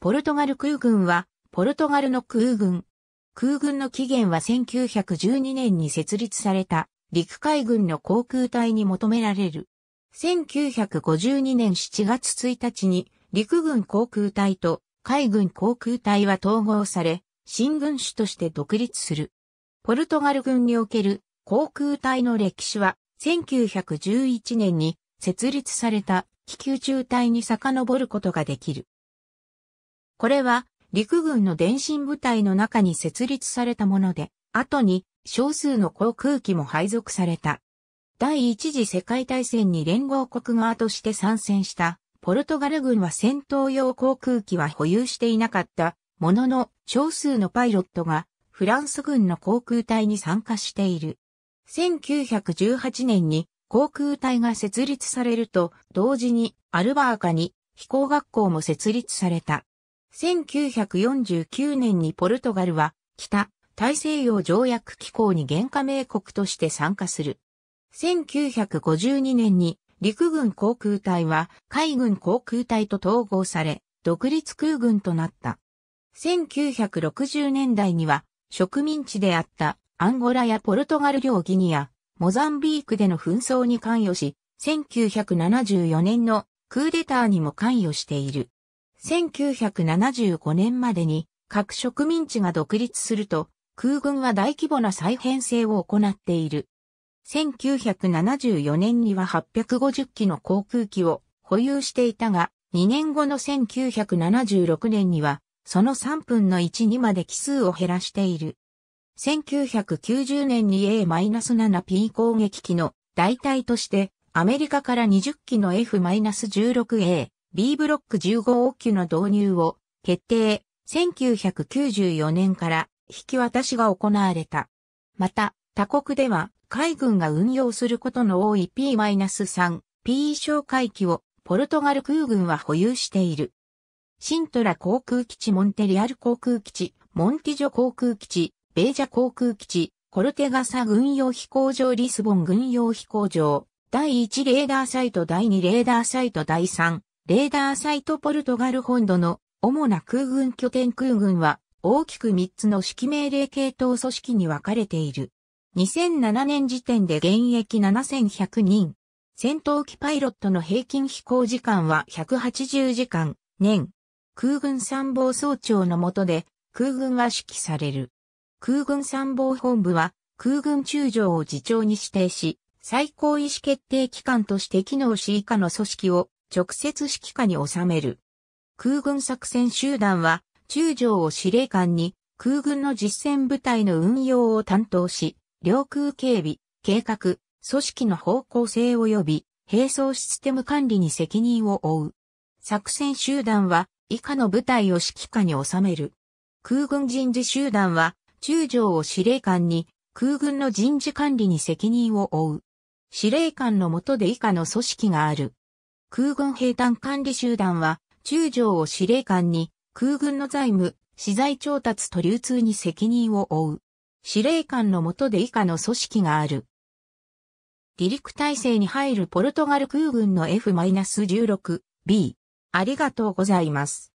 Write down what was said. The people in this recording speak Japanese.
ポルトガル空軍は、ポルトガルの空軍。空軍の起源は1912年に設立された陸海軍の航空隊に求められる。1952年7月1日に陸軍航空隊と海軍航空隊は統合され、新軍種として独立する。ポルトガル軍における航空隊の歴史は1911年に設立された気球中隊に遡ることができる。これは陸軍の電信部隊の中に設立されたもので、後に少数の航空機も配属された。第一次世界大戦に連合国側として参戦したポルトガル軍は戦闘用航空機は保有していなかったものの少数のパイロットがフランス軍の航空隊に参加している。1918年に航空隊が設立されると同時にアルバーカに飛行学校も設立された。1949年にポルトガルは北大西洋条約機構に原加盟国として参加する。1952年に陸軍航空隊は海軍航空隊と統合され、独立空軍となった。1960年代には植民地であったアンゴラやポルトガル領ギニア、モザンビークでの紛争に関与し、1974年のクーデターにも関与している。1975年までに各植民地が独立すると、空軍は大規模な再編成を行っている。1974年には850機の航空機を保有していたが、2年後の1976年には、その3分の1にまで機数を減らしている。1990年に A-7P 攻撃機の代替として、アメリカから20機の F-16A B ブロック15億級の導入を決定、1994年から引き渡しが行われた。また、他国では海軍が運用することの多い P-3、P 哨戒機をポルトガル空軍は保有している。シントラ航空基地、モンテリアル航空基地、モンティジョ航空基地、ベージャ航空基地、コルテガサ軍用飛行場、リスボン軍用飛行場、第1レーダーサイト、第2レーダーサイト、第3レーダーサイトポルトガル本土の主な空軍拠点空軍は大きく3つの指揮命令系統組織に分かれている。2007年時点で現役7100人。戦闘機パイロットの平均飛行時間は180時間、年。空軍参謀総長の下で空軍は指揮される。空軍参謀本部は空軍中将を次長に指定し、最高意思決定機関として機能し以下の組織を直接指揮下に収める。空軍作戦集団は、中将を司令官に、空軍の実戦部隊の運用を担当し、領空警備、計画、組織の方向性及び、並走システム管理に責任を負う。作戦集団は、以下の部隊を指揮下に収める。空軍人事集団は、中将を司令官に、空軍の人事管理に責任を負う。司令官の下で以下の組織がある。空軍兵団管理集団は、中将を司令官に、空軍の財務、資材調達と流通に責任を負う。司令官の下で以下の組織がある。離陸体制に入るポルトガル空軍の F-16B。ありがとうございます。